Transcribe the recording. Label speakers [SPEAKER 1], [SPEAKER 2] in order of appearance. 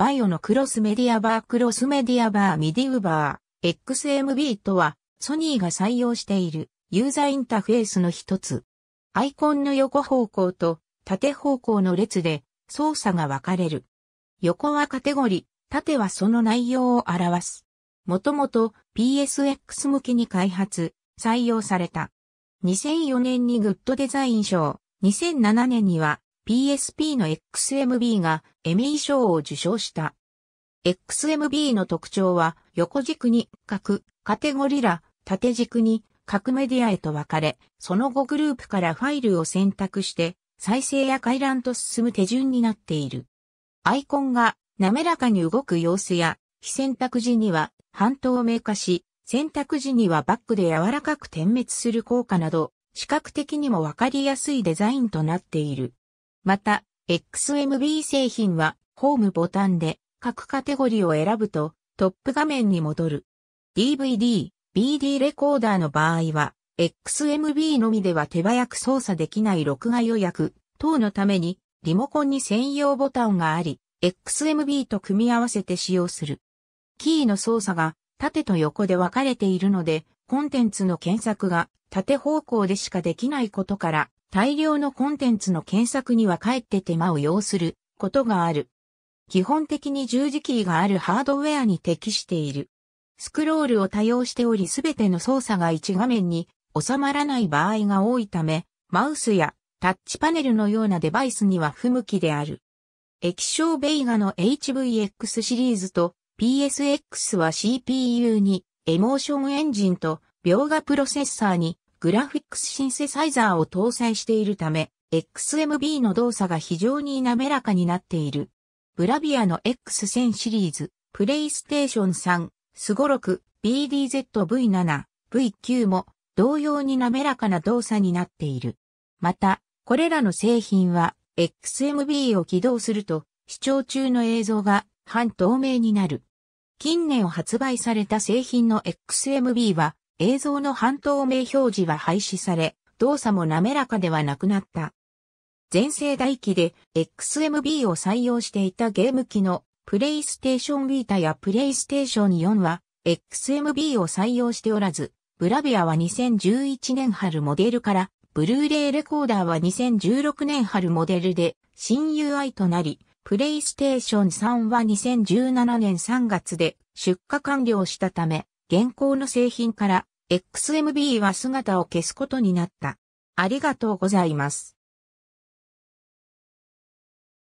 [SPEAKER 1] バイオのクロスメディアバークロスメディアバーミディウバー XMB とはソニーが採用しているユーザインターフェースの一つ。アイコンの横方向と縦方向の列で操作が分かれる。横はカテゴリ、縦はその内容を表す。もともと PSX 向きに開発、採用された。2004年にグッドデザイン賞、2007年には PSP の XMB がエミー賞を受賞した。XMB の特徴は横軸に各カテゴリラ、縦軸に各メディアへと分かれ、その後グループからファイルを選択して再生や回覧と進む手順になっている。アイコンが滑らかに動く様子や、非選択時には半透明化し、選択時にはバックで柔らかく点滅する効果など、視覚的にも分かりやすいデザインとなっている。また、XMB 製品は、ホームボタンで各カテゴリーを選ぶとトップ画面に戻る。DVD、BD レコーダーの場合は、XMB のみでは手早く操作できない録画予約等のためにリモコンに専用ボタンがあり、XMB と組み合わせて使用する。キーの操作が縦と横で分かれているので、コンテンツの検索が縦方向でしかできないことから大量のコンテンツの検索にはかえって手間を要することがある。基本的に十字キーがあるハードウェアに適している。スクロールを多用しておりすべての操作が1画面に収まらない場合が多いため、マウスやタッチパネルのようなデバイスには不向きである。液晶ベイガの HVX シリーズと PSX は CPU にエモーションエンジンと描画プロセッサーにグラフィックスシンセサイザーを搭載しているため、XMB の動作が非常に滑らかになっている。ブラビアの X1000 シリーズ、プレイステーション3、スゴク、BDZV7、V9 も同様に滑らかな動作になっている。また、これらの製品は XMB を起動すると視聴中の映像が半透明になる。近年発売された製品の XMB は映像の半透明表示は廃止され、動作も滑らかではなくなった。全盛代機で XMB を採用していたゲーム機のプレイステーションビータやプレイステーション4は XMB を採用しておらず、ブラビアは2011年春モデルから、ブルーレイレコーダーは2016年春モデルで新 UI となり、プレイステーション3は2017年3月で出荷完了したため、現行の製品から XMB は姿を消すことになった。ありがとうございます。